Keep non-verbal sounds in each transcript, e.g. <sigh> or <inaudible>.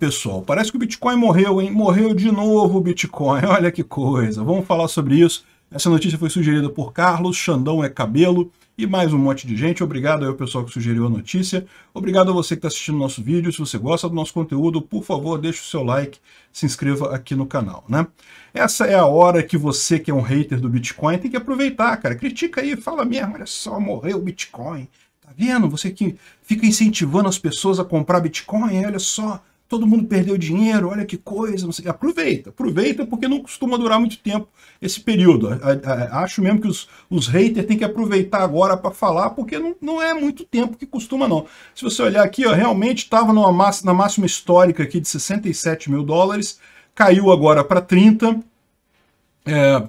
pessoal, parece que o Bitcoin morreu, hein? Morreu de novo o Bitcoin, <laughs> olha que coisa. Vamos falar sobre isso. Essa notícia foi sugerida por Carlos, Xandão é Cabelo e mais um monte de gente. Obrigado ao pessoal que sugeriu a notícia. Obrigado a você que está assistindo nosso vídeo. Se você gosta do nosso conteúdo, por favor, deixe o seu like, se inscreva aqui no canal, né? Essa é a hora que você que é um hater do Bitcoin tem que aproveitar, cara. Critica aí, fala mesmo, olha só, morreu o Bitcoin. Tá vendo? Você que fica incentivando as pessoas a comprar Bitcoin, olha só, todo mundo perdeu dinheiro, olha que coisa, aproveita, aproveita porque não costuma durar muito tempo esse período. Acho mesmo que os, os haters têm que aproveitar agora para falar, porque não, não é muito tempo que costuma não. Se você olhar aqui, ó, realmente estava na máxima histórica aqui de 67 mil dólares, caiu agora para 30, é,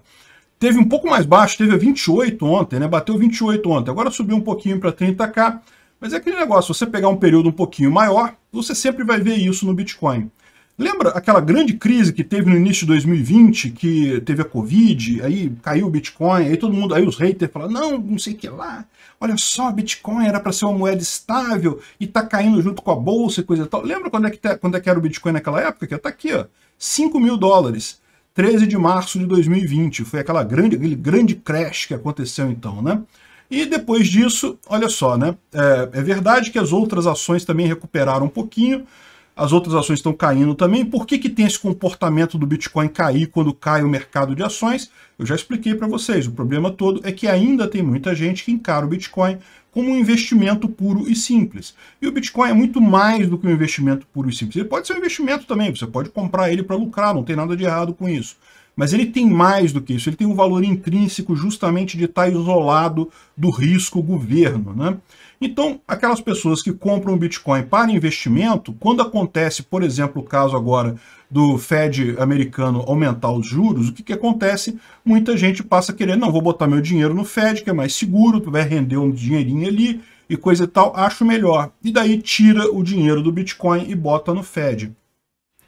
teve um pouco mais baixo, teve a 28 ontem, né? bateu 28 ontem, agora subiu um pouquinho para 30k, mas é aquele negócio, você pegar um período um pouquinho maior, você sempre vai ver isso no Bitcoin. Lembra aquela grande crise que teve no início de 2020, que teve a Covid, aí caiu o Bitcoin, aí todo mundo, aí os haters falaram, não, não sei o que lá, olha só, Bitcoin era para ser uma moeda estável e tá caindo junto com a bolsa e coisa e tal. Lembra quando é que, te, tá, quando é que era o Bitcoin naquela época? Que tá aqui, ó, 5 mil dólares, 13 de março de 2020, foi aquela grande, aquele grande crash que aconteceu então, né? E depois disso, olha só, né? É, é, verdade que as outras ações também recuperaram um pouquinho, as outras ações estão caindo também. Por que, que tem esse comportamento do Bitcoin cair quando cai o mercado de ações? Eu já expliquei para vocês. O problema todo é que ainda tem muita gente que encara o Bitcoin como um investimento puro e simples. E o Bitcoin é muito mais do que um investimento puro e simples. Ele pode ser um investimento também, você pode comprar ele para lucrar, não tem nada de errado com isso. Mas ele tem mais do que isso, ele tem um valor intrínseco justamente de estar isolado do risco governo. Né? Então, aquelas pessoas que compram Bitcoin para investimento, quando acontece, por exemplo, o caso agora do Fed americano aumentar os juros, o que, que acontece? Muita gente passa querendo, não, vou botar meu dinheiro no Fed, que é mais seguro, vai render um dinheirinho ali e coisa e tal, acho melhor. E daí tira o dinheiro do Bitcoin e bota no Fed.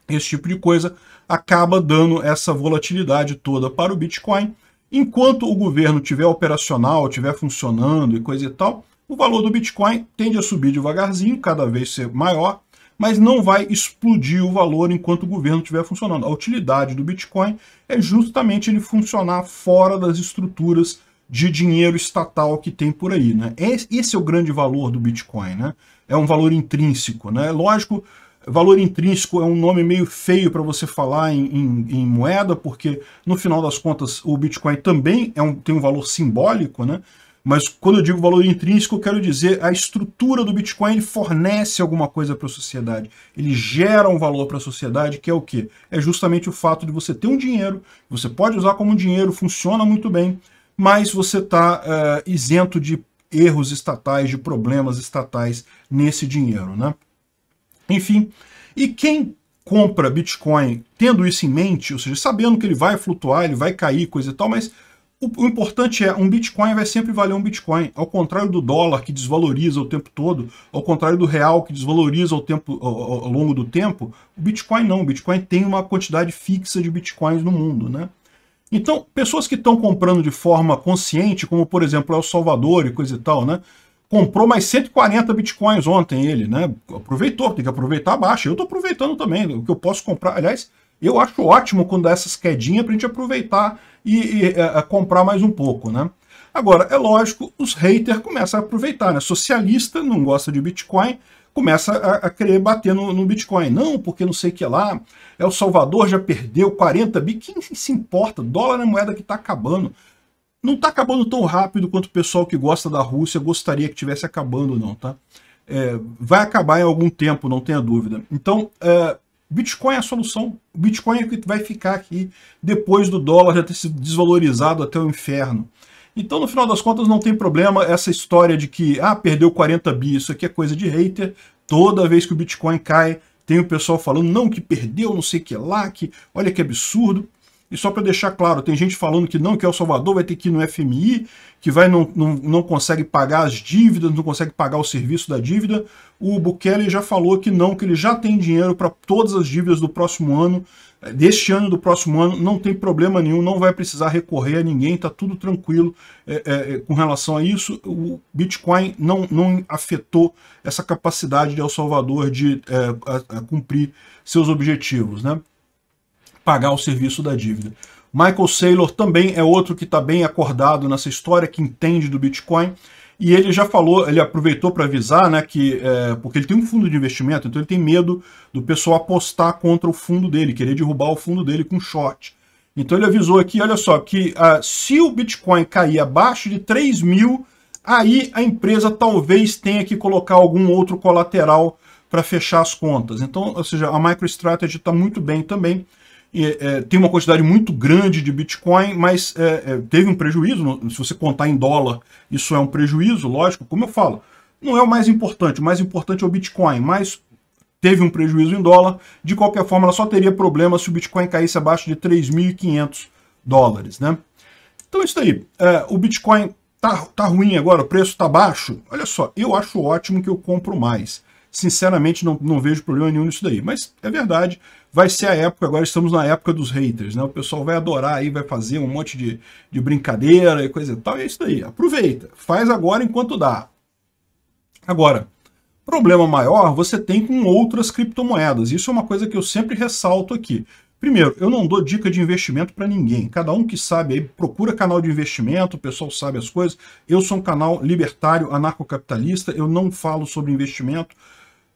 Esse tipo de coisa acaba dando essa volatilidade toda para o Bitcoin. Enquanto o governo tiver operacional, tiver funcionando e coisa e tal, o valor do Bitcoin tende a subir devagarzinho, cada vez ser maior, mas não vai explodir o valor enquanto o governo estiver funcionando. A utilidade do Bitcoin é justamente ele funcionar fora das estruturas de dinheiro estatal que tem por aí. Né? Esse é o grande valor do Bitcoin. Né? É um valor intrínseco. Né? Lógico, Valor intrínseco é um nome meio feio para você falar em, em, em, moeda, porque no final das contas o Bitcoin também é um, tem um valor simbólico, né? Mas quando eu digo valor intrínseco, eu quero dizer a estrutura do Bitcoin ele fornece alguma coisa para a sociedade. Ele gera um valor para a sociedade, que é o quê? É justamente o fato de você ter um dinheiro, você pode usar como dinheiro, funciona muito bem, mas você está uh, eh, isento de erros estatais, de problemas estatais nesse dinheiro, né? Enfim, e quem compra Bitcoin tendo isso em mente, ou seja, sabendo que ele vai flutuar, ele vai cair, coisa e tal, mas o, o, importante é, um Bitcoin vai sempre valer um Bitcoin, ao contrário do dólar que desvaloriza o tempo todo, ao contrário do real que desvaloriza ao, tempo, ao, ao longo do tempo, o Bitcoin não, o Bitcoin tem uma quantidade fixa de Bitcoins no mundo, né? Então, pessoas que estão comprando de forma consciente, como por exemplo El Salvador e coisa e tal, né? comprou mais 140 bitcoins ontem ele, né? Aproveitou, tem que aproveitar a baixa. Eu tô aproveitando também, o que eu posso comprar. Aliás, eu acho ótimo quando dá essas quedinhas pra gente aproveitar e, e é, é, comprar mais um pouco, né? Agora, é lógico, os haters começam a aproveitar, né? Socialista não gosta de Bitcoin, começa a, a querer bater no, no, Bitcoin. Não, porque não sei o que lá, El é Salvador já perdeu 40 bi, quem se importa? Dólar é moeda que está acabando não está acabando tão rápido quanto o pessoal que gosta da Rússia gostaria que tivesse acabando, não, tá? É, vai acabar em algum tempo, não tenha dúvida. Então, é, Bitcoin é a solução. Bitcoin é o que vai ficar aqui depois do dólar já ter sido desvalorizado até o inferno. Então, no final das contas, não tem problema essa história de que, ah, perdeu 40 bi, isso aqui é coisa de hater. Toda vez que o Bitcoin cai, tem o pessoal falando, não, que perdeu, não sei o que lá, que olha que absurdo. E só para deixar claro, tem gente falando que não, que El é Salvador vai ter que ir no FMI, que vai não, não, não consegue pagar as dívidas, não consegue pagar o serviço da dívida. O Bukele já falou que não, que ele já tem dinheiro para todas as dívidas do próximo ano, eh, deste ano do próximo ano, não tem problema nenhum, não vai precisar recorrer a ninguém, está tudo tranquilo é, é, com relação a isso. O Bitcoin não, não afetou essa capacidade de El Salvador de é, a, a cumprir seus objetivos. Né? pagar o serviço da dívida. Michael Saylor também é outro que está bem acordado nessa história, que entende do Bitcoin. E ele já falou, ele aproveitou para avisar, né, que é, porque ele tem um fundo de investimento, então ele tem medo do pessoal apostar contra o fundo dele, querer derrubar o fundo dele com short. Então ele avisou aqui, olha só, que ah, se o Bitcoin cair abaixo de 3 mil, aí a empresa talvez tenha que colocar algum outro colateral para fechar as contas. Então, ou seja, a MicroStrategy está muito bem também é, tem uma quantidade muito grande de Bitcoin, mas é, é, teve um prejuízo. Se você contar em dólar, isso é um prejuízo, lógico. Como eu falo, não é o mais importante. O mais importante é o Bitcoin, mas teve um prejuízo em dólar. De qualquer forma, ela só teria problema se o Bitcoin caísse abaixo de 3.500 dólares, né? Então é isso aí. É, o Bitcoin tá, tá ruim agora, o preço está baixo. Olha só, eu acho ótimo que eu compro mais. Sinceramente, não, não vejo problema nenhum nisso daí. Mas é verdade, vai ser a época, agora estamos na época dos haters, né? O pessoal vai adorar aí, vai fazer um monte de, de brincadeira e coisa e tal, e é isso daí. Aproveita, faz agora enquanto dá. Agora, problema maior você tem com outras criptomoedas. Isso é uma coisa que eu sempre ressalto aqui. Primeiro, eu não dou dica de investimento para ninguém. Cada um que sabe aí, procura canal de investimento, o pessoal sabe as coisas. Eu sou um canal libertário, anarcocapitalista, eu não falo sobre investimento.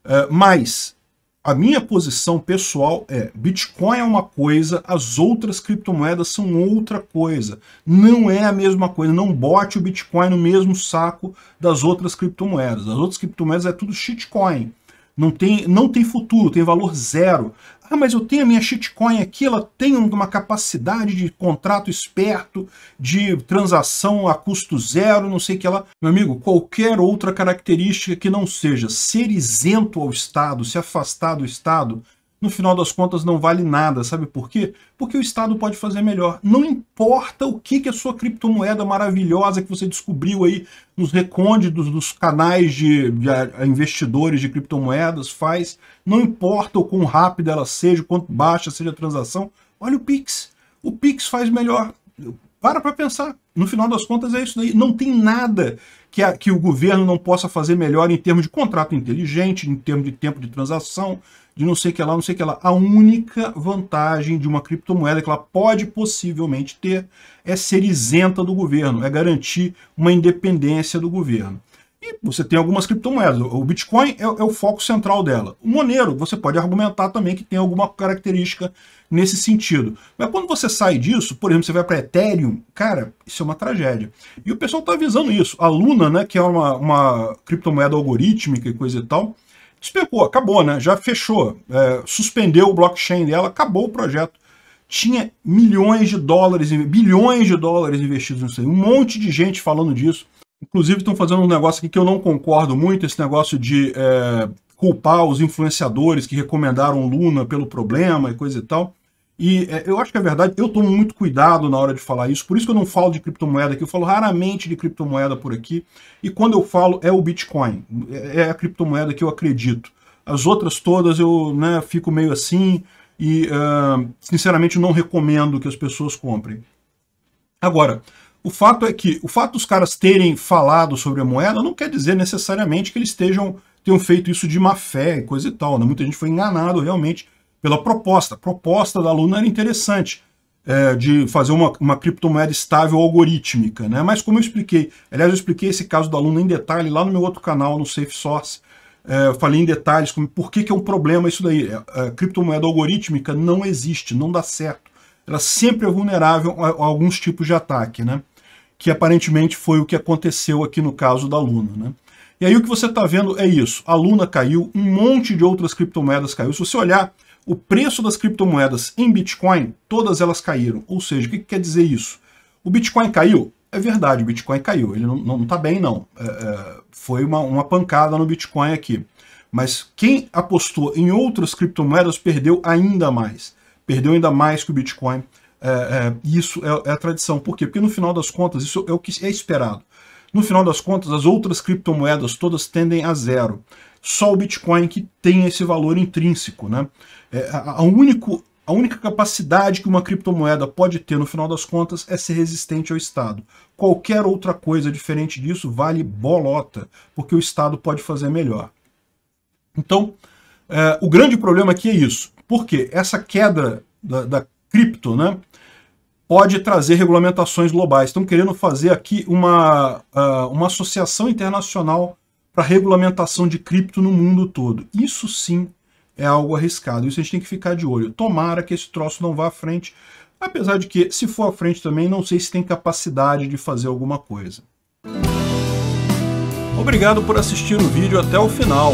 Eh, mas a minha posição pessoal é Bitcoin é uma coisa, as outras criptomoedas são outra coisa. Não é a mesma coisa, não bote o Bitcoin no mesmo saco das outras criptomoedas. As outras criptomoedas é tudo shitcoin. Não tem, não tem futuro, tem valor zero. Ah, mas eu tenho a minha shitcoin aqui, ela tem uma capacidade de contrato esperto, de transação a custo zero, não sei o que ela Meu amigo, qualquer outra característica que não seja ser isento ao Estado, se afastar do Estado, no final das contas não vale nada, sabe por quê? Porque o Estado pode fazer melhor. Não importa o que, que a sua criptomoeda maravilhosa que você descobriu aí nos recônditos dos canais de, de eh, investidores de criptomoedas faz, não importa o quão rápida ela seja, o quanto baixa seja a transação, olha o Pix. O Pix faz melhor. Para para pensar no final das contas é isso daí. Não tem nada que, a, que o governo não possa fazer melhor em termos de contrato inteligente, em termos de tempo de transação, de não sei o que lá, não sei o que lá. A única vantagem de uma criptomoeda que ela pode possivelmente ter é ser isenta do governo, é garantir uma independência do governo. E você tem algumas criptomoedas. O Bitcoin é, é, o foco central dela. O Monero, você pode argumentar também que tem alguma característica nesse sentido. Mas quando você sai disso, por exemplo, você vai para Ethereum, cara, isso é uma tragédia. E o pessoal está avisando isso. A Luna, né, que é uma, uma criptomoeda algorítmica e coisa e tal, despecou, acabou, né? Já fechou, é, suspendeu o blockchain dela, acabou o projeto. Tinha milhões de dólares, bilhões de dólares investidos nisso aí. Um monte de gente falando disso. Inclusive, estão fazendo um negócio aqui que eu não concordo muito, esse negócio de é, culpar os influenciadores que recomendaram Luna pelo problema e coisa e tal. E é, eu acho que é verdade, eu tomo muito cuidado na hora de falar isso, por isso que eu não falo de criptomoeda aqui, eu falo raramente de criptomoeda por aqui, e quando eu falo é o Bitcoin, é, é a criptomoeda que eu acredito. As outras todas eu né, fico meio assim, e uh, sinceramente não recomendo que as pessoas comprem. Agora, o fato é que o fato dos caras terem falado sobre a moeda não quer dizer necessariamente que eles estejam tenham feito isso de má fé, coisa e tal. Né? Muita gente foi enganado realmente pela proposta. A proposta da Luna era interessante, é, de fazer uma, uma criptomoeda estável algorítmica. Né? Mas como eu expliquei, aliás, eu expliquei esse caso da Luna em detalhe lá no meu outro canal, no Safe Source. É, falei em detalhes como por que, que é um problema isso daí. A, é, a é, criptomoeda algorítmica não existe, não dá certo. Ela sempre é vulnerável a, a alguns tipos de ataque. Né? que aparentemente foi o que aconteceu aqui no caso da Luna. Né? E aí o que você está vendo é isso. A Luna caiu, um monte de outras criptomoedas caiu. Se você olhar o preço das criptomoedas em Bitcoin, todas elas caíram. Ou seja, o que, que quer dizer isso? O Bitcoin caiu? É verdade, o Bitcoin caiu. Ele não está bem, não. É, é, foi uma, uma pancada no Bitcoin aqui. Mas quem apostou em outras criptomoedas perdeu ainda mais. Perdeu ainda mais que o Bitcoin. É, é isso é, é, a tradição. Por quê? Porque no final das contas, isso é o que é esperado. No final das contas, as outras criptomoedas todas tendem a zero. Só o Bitcoin que tem esse valor intrínseco. Né? É, a, a, único, a única capacidade que uma criptomoeda pode ter, no final das contas, é ser resistente ao Estado. Qualquer outra coisa diferente disso vale bolota, porque o Estado pode fazer melhor. Então, é, o grande problema aqui é isso. Por quê? Essa queda da, da cripto, né? Pode trazer regulamentações globais. Estão querendo fazer aqui uma, uh, uma associação internacional para regulamentação de cripto no mundo todo. Isso sim é algo arriscado. Isso a gente tem que ficar de olho. Tomara que esse troço não vá à frente, apesar de que, se for à frente também, não sei se tem capacidade de fazer alguma coisa. Obrigado por assistir o vídeo até o final.